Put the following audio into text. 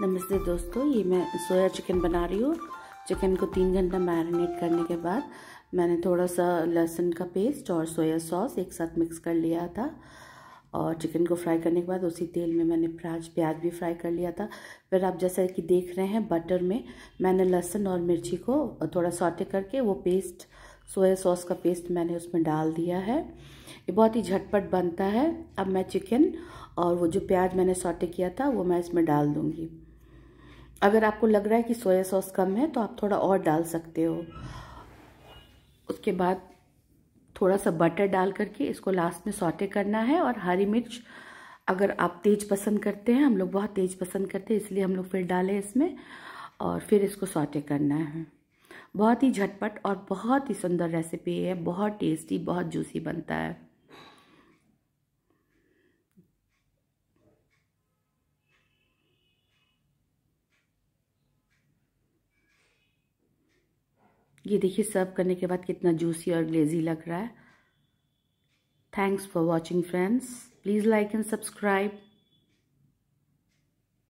नमस्ते दोस्तों ये मैं सोया चिकन बना रही हूँ चिकन को तीन घंटा मैरिनेट करने के बाद मैंने थोड़ा सा लहसुन का पेस्ट और सोया सॉस एक साथ मिक्स कर लिया था और चिकन को फ्राई करने के बाद उसी तेल में मैंने प्याज प्याज भी फ्राई कर लिया था फिर आप जैसा कि देख रहे हैं बटर में मैंने लहसुन और मिर्ची को थोड़ा सॉटे करके वो पेस्ट सोया सॉस का पेस्ट मैंने उसमें डाल दिया है ये बहुत ही झटपट बनता है अब मैं चिकन और वो जो प्याज मैंने सॉटे किया था वो मैं इसमें डाल दूँगी अगर आपको लग रहा है कि सोया सॉस कम है तो आप थोड़ा और डाल सकते हो उसके बाद थोड़ा सा बटर डाल करके इसको लास्ट में सौटे करना है और हरी मिर्च अगर आप तेज पसंद करते हैं हम लोग बहुत तेज पसंद करते हैं इसलिए हम लोग फिर डालें इसमें और फिर इसको सौटे करना है बहुत ही झटपट और बहुत ही सुंदर रेसिपी है बहुत टेस्टी बहुत जूसी बनता है ये देखिए सर्व करने के बाद कितना जूसी और ग्लेजी लग रहा है thanks for watching friends please like and subscribe